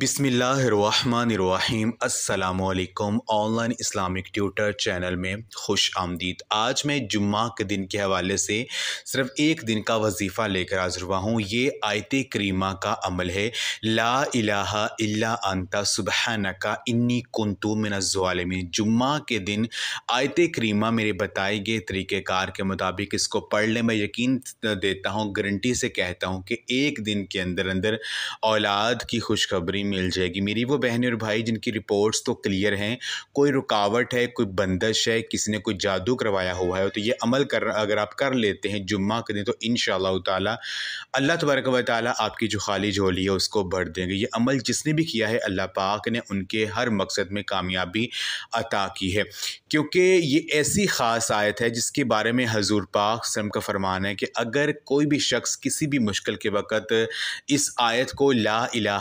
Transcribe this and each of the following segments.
बिसमीम अल्लाम online Islamic tutor channel में खुश आमदीद आज मैं जुम्मा के दिन के हवाले से सिर्फ एक दिन का वजीफ़ा लेकर हाजिर हुआ हूँ ये आयत करीमा का अमल है ला इलाहा इल्ला अंता नका इन्नी कुंतु मिनज़ालमी जुम्मा के दिन आयत करीमा मेरे बताए गए तरीक़ेकार के मुताबिक इसको पढ़ने में यकीन देता हूँ गारंटी से कहता हूँ कि एक दिन के अंदर अंदर औलाद की खुशखबरी मिल जाएगी मेरी वो बहनें और भाई जिनकी रिपोर्ट्स तो क्लियर हैं कोई रुकावट है कोई बंदश है किसी ने कोई जादू करवाया हुआ है तो ये अमल कर अगर आप कर लेते हैं जुम्मा के दिन तो इन ताला अल्लाह तबरक व आपकी जो खाली झोली है उसको भर देंगे ये अमल जिसने भी किया है अल्लाह पाक ने उनके हर मकसद में कामयाबी अता की है क्योंकि ये ऐसी ख़ास आयत है जिसके बारे में हजूर पाक सलम का फरमान है कि अगर कोई भी शख्स किसी भी मुश्किल के वक़्त इस आयत को ला अला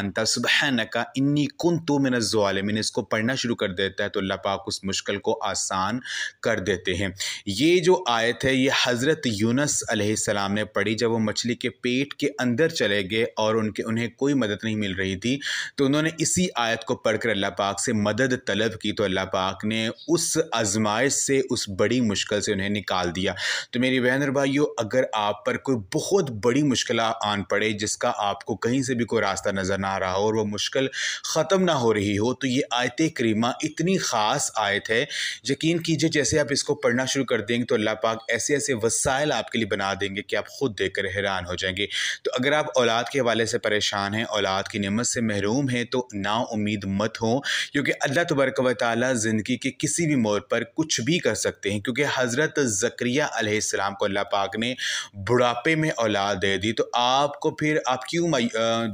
अन जानता सुबह नका इन्नी कन तो मिन इसको पढ़ना शुरू कर देता है तो अल्लाह पाक उस मुश्किल को आसान कर देते हैं ये जो आयत है ये हज़रत यूनस सलाम ने पढ़ी जब वो मछली के पेट के अंदर चले गए और उनके उन्हें कोई मदद नहीं मिल रही थी तो उन्होंने इसी आयत को पढ़कर अल्लाह पाक से मदद तलब की तो अल्लाह पाक ने उस आजमाइश से उस बड़ी मुश्किल से उन्हें निकाल दिया तो मेरी बहन और भाइयों अगर आप पर कोई बहुत बड़ी मुश्किल आन पड़े जिसका आपको कहीं से भी कोई रास्ता नज़र ना रहा हो और वह मुश्किल ख़त्म ना हो रही हो तो ये आयत करीमा इतनी ख़ास आयत है यकीन कीजिए जैसे आप इसको पढ़ना शुरू कर देंगे तो अल्लाह पाक ऐसे ऐसे वसाइल आपके लिए बना देंगे कि आप ख़ुद देखकर हैरान हो जाएंगे तो अगर आप औलाद के हवाले से परेशान हैं औलाद की नमत से महरूम हैं तो नाउमीद मत हो क्योंकि अल्लाह तबरक व ताली ज़िंदगी के किसी भी मोड़ पर कुछ भी कर सकते हैं क्योंकि हज़रत ज़क्रिया को अल्लाह पाक ने बुढ़ापे में औलाद दे दी तो आपको फिर आप क्यों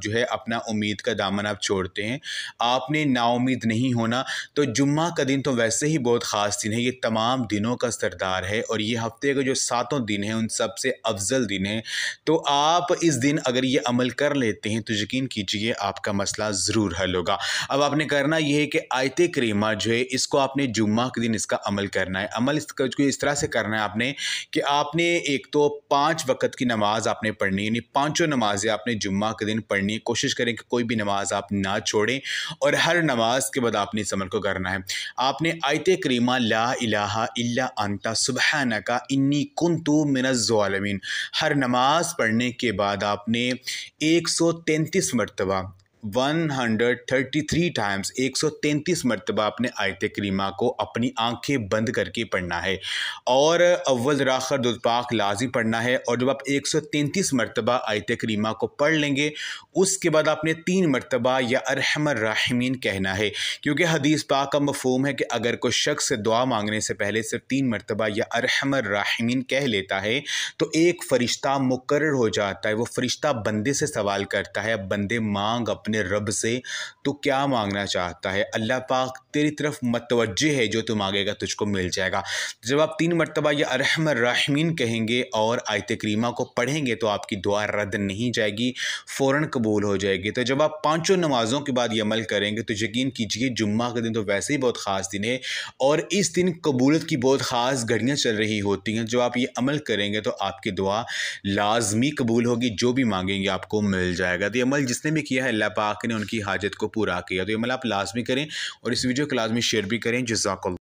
जो है अपना उम्मीद उम्मीद का दामन आप छोड़ते हैं आपने नाउमीद नहीं होना तो जुम्मा का दिन तो वैसे ही बहुत ख़ास दिन है ये तमाम दिनों का सरदार है और ये हफ्ते का जो सातों दिन है उन सबसे अफजल दिन है तो आप इस दिन अगर ये अमल कर लेते हैं तो यकीन कीजिए आपका मसला ज़रूर हल होगा अब आपने करना यह है कि आयत करीमा जो है इसको आपने जुम्मा के दिन इसका अमल करना है अमल इस तरह से करना है आपने कि आपने एक तो पाँच वक्त की नमाज़ आपने पढ़नी है यानी पाँचों नमाज़ें आपने जुम्मा के दिन पढ़नी है कोशिश करें कि कोई भी नमाज आप ना छोड़ें और हर नमाज के बाद आपने इस अमल को करना है आपने आयत करीमा ला इलाहा इल्ला अंता सुबहाना का इन्नी कन तो मिनज़ालमीन हर नमाज पढ़ने के बाद आपने एक सौ तैंतीस मरतबा 133 टाइम्स 133 मरतबा आपने आयत करीमा को अपनी आंखें बंद करके पढ़ना है और अव्वल राखर दुदपाक लाजी पढ़ना है और जब आप 133 मरतबा आयत करीमा को पढ़ लेंगे उसके बाद आपने तीन मरतबा या अरहमर राहमीन कहना है क्योंकि हदीस पाक का मफहम है कि अगर कोई शख्स दुआ मांगने से पहले सिर्फ तीन मरतबा या अरहमर राहमीन कह लेता है तो एक फ़रिश्ता मुकर हो जाता है वह फ़रिश्ता बंदे से सवाल करता है अब बंदे मांग अपने अपने रब से तो क्या मांगना चाहता है अल्लाह पाक तेरी तरफ मतवजह है जो तू मांगेगा तुझको मिल जाएगा जब आप तीन मरतबा यह अरहम राहमीन कहेंगे और आयत करीमा को पढ़ेंगे तो आपकी दुआ रद्द नहीं जाएगी फ़ौर कबूल हो जाएगी तो जब आप पाँचों नमाज़ों के बाद ये अमल करेंगे तो यकीन कीजिए जुम्मा का दिन तो वैसे ही बहुत ख़ास दिन है और इस दिन कबूलत की बहुत ख़ास घड़ियाँ चल रही होती हैं जब आप ये अमल करेंगे तो आपकी दुआ लाजमी कबूल होगी जो भी मांगेंगे आपको मिल जाएगा तो ये अमल जिसने भी किया है अल्लाह पाक पाक ने उनकी हाजत को पूरा किया तो ये मतलब आप लाजमी करें और इस वीडियो को लाजमी शेयर भी करें जजाकल